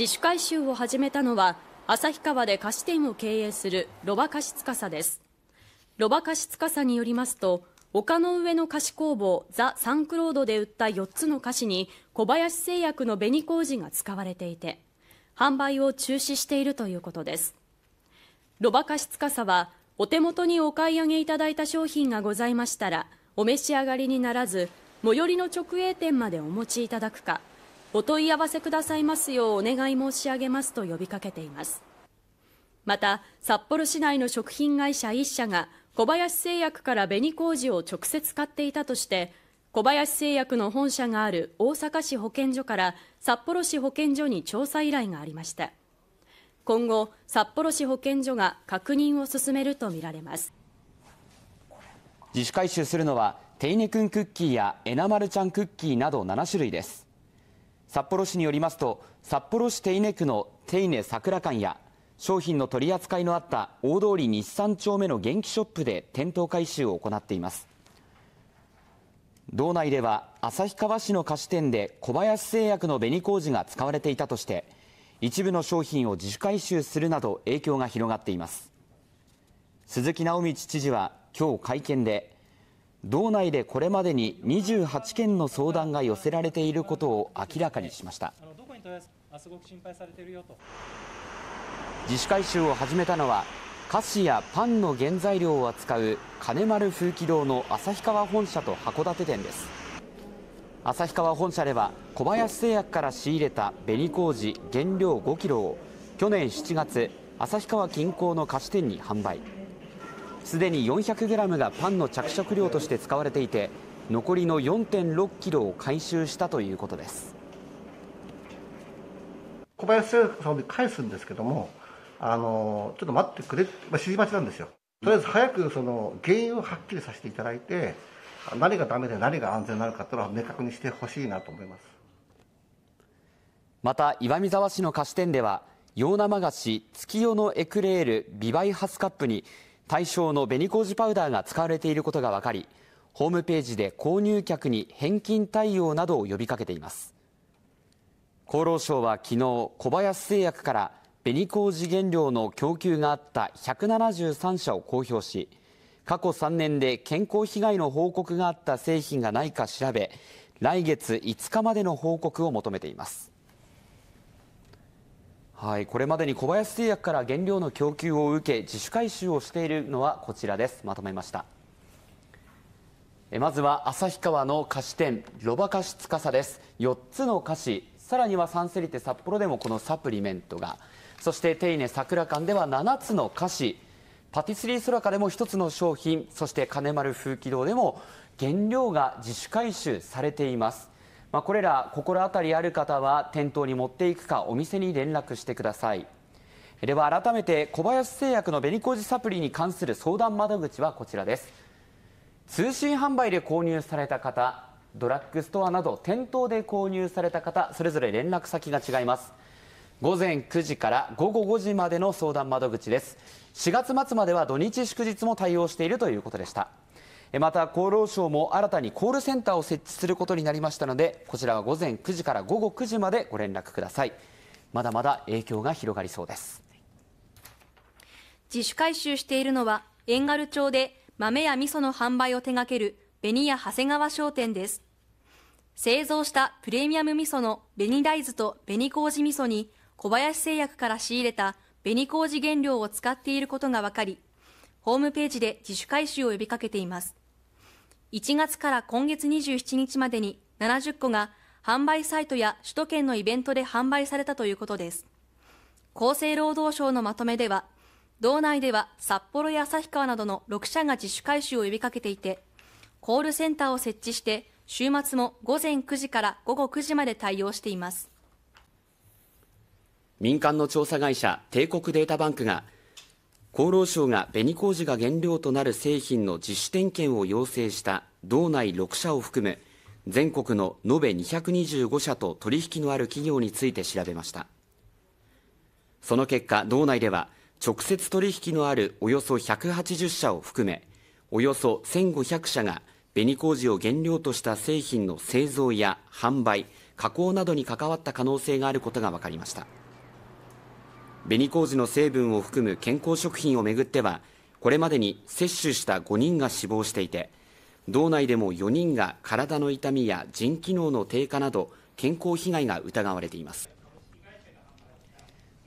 自主回収を始めたのは旭川で菓子店を経営するロバ菓子司ですロバ菓子司によりますと丘の上の菓子工房ザ・サンクロードで売った4つの菓子に小林製薬の紅麹が使われていて販売を中止しているということですロバ菓子司はお手元にお買い上げいただいた商品がございましたらお召し上がりにならず最寄りの直営店までお持ちいただくかお問い合わせくださいますようお願い申し上げますと呼びかけていますまた札幌市内の食品会社1社が小林製薬から紅麹を直接買っていたとして小林製薬の本社がある大阪市保健所から札幌市保健所に調査依頼がありました今後札幌市保健所が確認を進めるとみられます自主回収するのは手稲くんクッキーやえなまるちゃんクッキーなど7種類です札幌市によりますと札幌市手稲区の手稲さくら館や商品の取り扱いのあった大通り日産丁目の元気ショップで店頭回収を行っています道内では旭川市の菓子店で小林製薬の紅麹が使われていたとして一部の商品を自主回収するなど影響が広がっています鈴木直道知事は今日会見で道内でこれまでに28件の相談が寄せられていることを明らかにしました自主回収を始めたのは菓子やパンの原材料を扱う金丸風紀堂の旭川本社と函館店です旭川本社では小林製薬から仕入れた紅麹原料5キロを去年7月旭川近郊の菓子店に販売すでに4 0 0ムがパンの着色料として使われていて残りの4 6キロを回収したということです小林製さんで返すんですけどもあのちょっと待ってくれ、まあ、指示待ちなんですよとりあえず早くその原因をはっきりさせていただいて何がダメで何が安全なのかというのは明確にしてほしいなと思いますまた岩見沢市の菓子店では洋生菓子月夜のエクレールビバイハスカップに対象の紅麹パウダーが使われていることが分かり、ホームページで購入客に返金対応などを呼びかけています。厚労省は昨日小林製薬から紅麹原料の供給があった173社を公表し、過去3年で健康被害の報告があった製品がないか調べ、来月5日までの報告を求めています。はい、これまでに小林製薬から原料の供給を受け自主回収をしているのはこちらですまとめましたまずは旭川の菓子店ロバ菓子司です4つの菓子さらにはサンセリテ札幌でもこのサプリメントがそして手稲桜館では7つの菓子パティスリー空かでも1つの商品そして金丸風紀堂でも原料が自主回収されていますまあ、これら心当たりある方は店頭に持っていくかお店に連絡してくださいでは改めて小林製薬の紅麹サプリに関する相談窓口はこちらです通信販売で購入された方ドラッグストアなど店頭で購入された方それぞれ連絡先が違います午前9時から午後5時までの相談窓口です4月末までは土日祝日も対応しているということでしたまた厚労省も新たにコールセンターを設置することになりましたのでこちらは午前9時から午後9時までご連絡くださいまだまだ影響が広がりそうです自主回収しているのは遠軽町で豆や味噌の販売を手掛ける紅屋長谷川商店です製造したプレミアム味噌の紅大豆と紅麹味噌に小林製薬から仕入れた紅麹原料を使っていることが分かりホームページで自主回収を呼びかけています1月から今月27日までに70個が販売サイトや首都圏のイベントで販売されたということです厚生労働省のまとめでは道内では札幌や旭川などの6社が自主回収を呼びかけていてコールセンターを設置して週末も午前9時から午後9時まで対応しています民間の調査会社帝国データバンクが厚労省が紅麹が原料となる製品の自主点検を要請した道内6社を含む全国の延べ225社と取引のある企業について調べましたその結果道内では直接取引のあるおよそ180社を含めおよそ1500社が紅麹を原料とした製品の製造や販売加工などに関わった可能性があることが分かりました紅麹の成分を含む健康食品をめぐってはこれまでに摂取した5人が死亡していて道内でも4人が体の痛みや腎機能の低下など健康被害が疑われています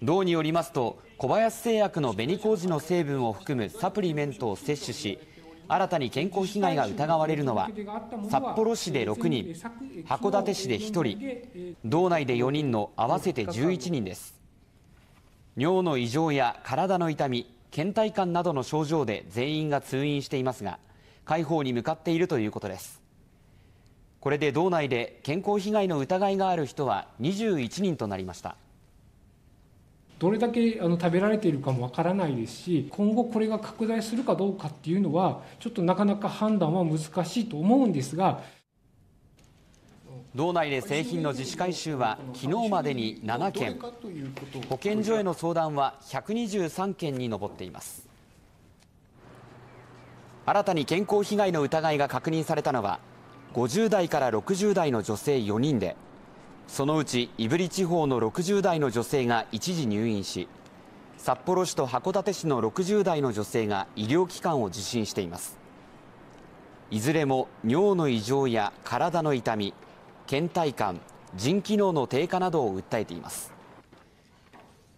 道によりますと小林製薬の紅麹の成分を含むサプリメントを摂取し新たに健康被害が疑われるのは札幌市で6人函館市で1人道内で4人の合わせて11人です尿の異常や体の痛み、倦怠感などの症状で全員が通院していますが、解放に向かっているということです。これで道内で健康被害の疑いがある人は21人となりました。どれだけあの食べられているかもわからないですし、今後これが拡大するかどうかっていうのは、ちょっとなかなか判断は難しいと思うんですが。道内で製品の自主回収は昨日までに7件保健所への相談は123件に上っています新たに健康被害の疑いが確認されたのは50代から60代の女性4人でそのうち胆振地方の60代の女性が一時入院し札幌市と函館市の60代の女性が医療機関を受診していますいずれも尿の異常や体の痛み倦怠感、腎機能の低下などを訴えています。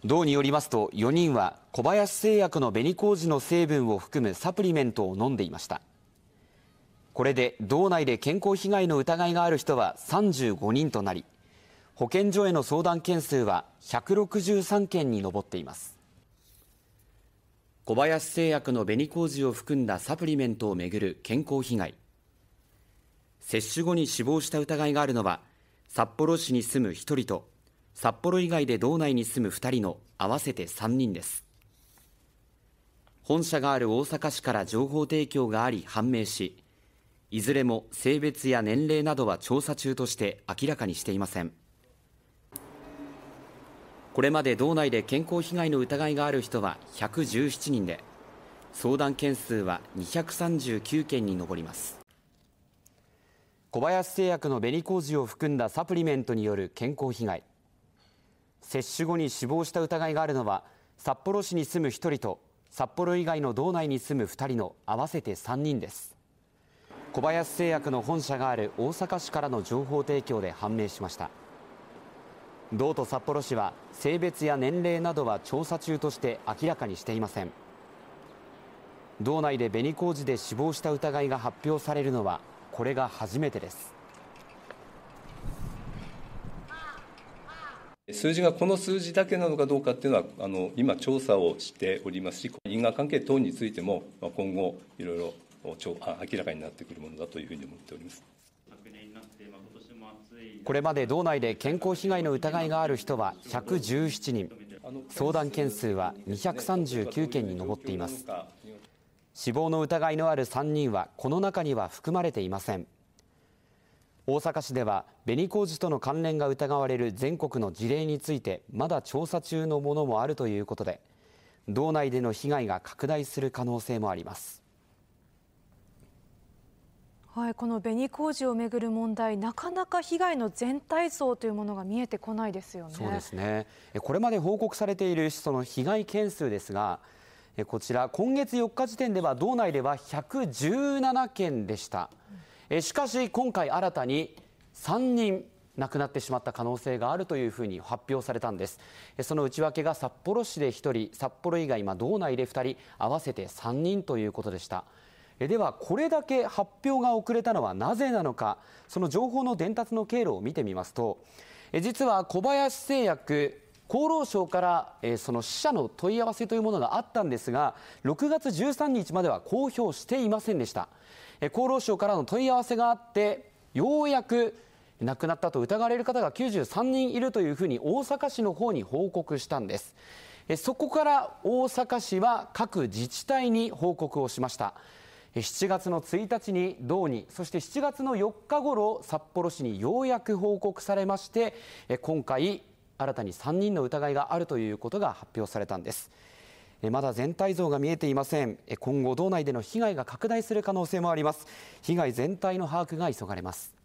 道によりますと、4人は小林製薬の紅麹の成分を含むサプリメントを飲んでいました。これで道内で健康被害の疑いがある人は35人となり、保健所への相談件数は163件に上っています。小林製薬の紅麹を含んだサプリメントをめぐる健康被害。接種後に死亡した疑いがあるのは札幌市に住む1人と札幌以外で道内に住む2人の合わせて3人です本社がある大阪市から情報提供があり判明しいずれも性別や年齢などは調査中として明らかにしていませんこれまで道内で健康被害の疑いがある人は117人で相談件数は239件に上ります小林製薬の紅麹を含んだサプリメントによる健康被害接種後に死亡した疑いがあるのは札幌市に住む1人と札幌以外の道内に住む2人の合わせて3人です小林製薬の本社がある大阪市からの情報提供で判明しました道と札幌市は性別や年齢などは調査中として明らかにしていません道内で紅麹で死亡した疑いが発表されるのはこれが初めてです。数字がこの数字だけなのかどうかっていうのは、あの今、調査をしておりますし、因果関係等についても、今後、いろいろ明らかになってくるものだというふうに思っております。これまで道内で健康被害の疑いがある人は117人、相談件数は239件に上っています。死亡の疑いのある3人はこの中には含まれていません大阪市では紅工事との関連が疑われる全国の事例についてまだ調査中のものもあるということで道内での被害が拡大する可能性もありますはい、この紅工事をめぐる問題、なかなか被害の全体像というものが見えてこないですよね。そうですね。これまで報告されているその被害件数ですが、こちら今月4日時点では道内では117件でしたしかし今回新たに3人亡くなってしまった可能性があるというふうに発表されたんですその内訳が札幌市で1人札幌以外今道内で2人合わせて3人ということでしたではこれだけ発表が遅れたのはなぜなのかその情報の伝達の経路を見てみますと実は小林製薬厚労省から、えー、その死者の問い合わせというものがあったんですが6月13日までは公表していませんでした、えー、厚労省からの問い合わせがあってようやく亡くなったと疑われる方が93人いるというふうに大阪市の方に報告したんですそこから大阪市は各自治体に報告をしました7月の1日に道にそして7月の4日ごろ札幌市にようやく報告されまして今回新たに3人の疑いがあるということが発表されたんですまだ全体像が見えていません今後道内での被害が拡大する可能性もあります被害全体の把握が急がれます